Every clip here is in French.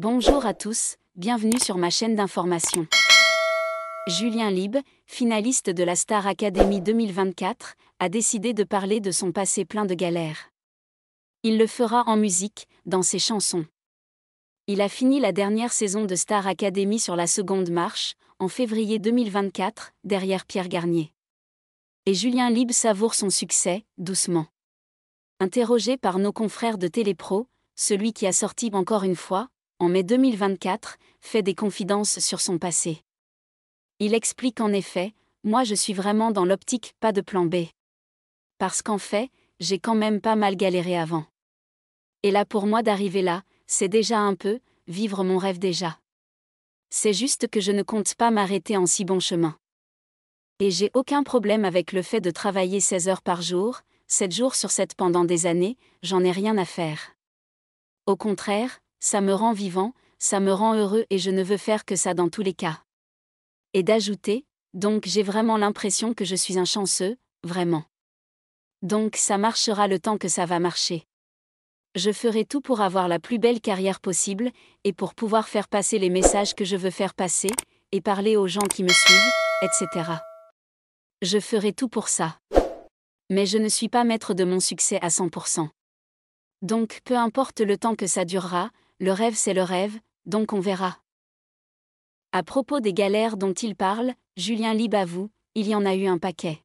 Bonjour à tous, bienvenue sur ma chaîne d'information. Julien Lib, finaliste de la Star Academy 2024, a décidé de parler de son passé plein de galères. Il le fera en musique, dans ses chansons. Il a fini la dernière saison de Star Academy sur la seconde marche, en février 2024, derrière Pierre Garnier. Et Julien Lib savoure son succès, doucement. Interrogé par nos confrères de Télépro, celui qui a sorti encore une fois, en mai 2024, fait des confidences sur son passé. Il explique en effet, moi je suis vraiment dans l'optique pas de plan B. Parce qu'en fait, j'ai quand même pas mal galéré avant. Et là pour moi d'arriver là, c'est déjà un peu, vivre mon rêve déjà. C'est juste que je ne compte pas m'arrêter en si bon chemin. Et j'ai aucun problème avec le fait de travailler 16 heures par jour, 7 jours sur 7 pendant des années, j'en ai rien à faire. Au contraire, ça me rend vivant, ça me rend heureux et je ne veux faire que ça dans tous les cas. Et d'ajouter, donc j'ai vraiment l'impression que je suis un chanceux, vraiment. Donc ça marchera le temps que ça va marcher. Je ferai tout pour avoir la plus belle carrière possible, et pour pouvoir faire passer les messages que je veux faire passer, et parler aux gens qui me suivent, etc. Je ferai tout pour ça. Mais je ne suis pas maître de mon succès à 100%. Donc peu importe le temps que ça durera, le rêve c'est le rêve, donc on verra. À propos des galères dont il parle, Julien Libavou, il y en a eu un paquet.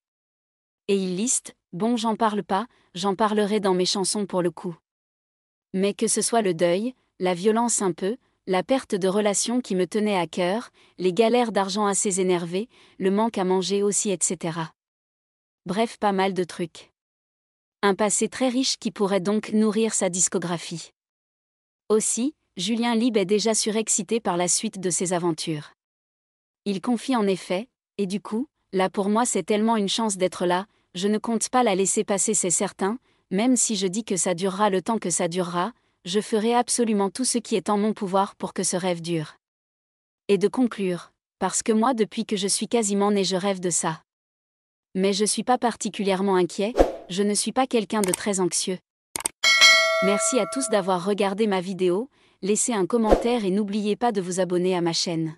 Et il liste, bon j'en parle pas, j'en parlerai dans mes chansons pour le coup. Mais que ce soit le deuil, la violence un peu, la perte de relations qui me tenait à cœur, les galères d'argent assez énervées, le manque à manger aussi, etc. Bref, pas mal de trucs. Un passé très riche qui pourrait donc nourrir sa discographie. Aussi, Julien Lib est déjà surexcité par la suite de ses aventures. Il confie en effet, et du coup, là pour moi c'est tellement une chance d'être là, je ne compte pas la laisser passer c'est certain, même si je dis que ça durera le temps que ça durera, je ferai absolument tout ce qui est en mon pouvoir pour que ce rêve dure. Et de conclure, parce que moi depuis que je suis quasiment né je rêve de ça. Mais je suis pas particulièrement inquiet, je ne suis pas quelqu'un de très anxieux. Merci à tous d'avoir regardé ma vidéo, laissez un commentaire et n'oubliez pas de vous abonner à ma chaîne.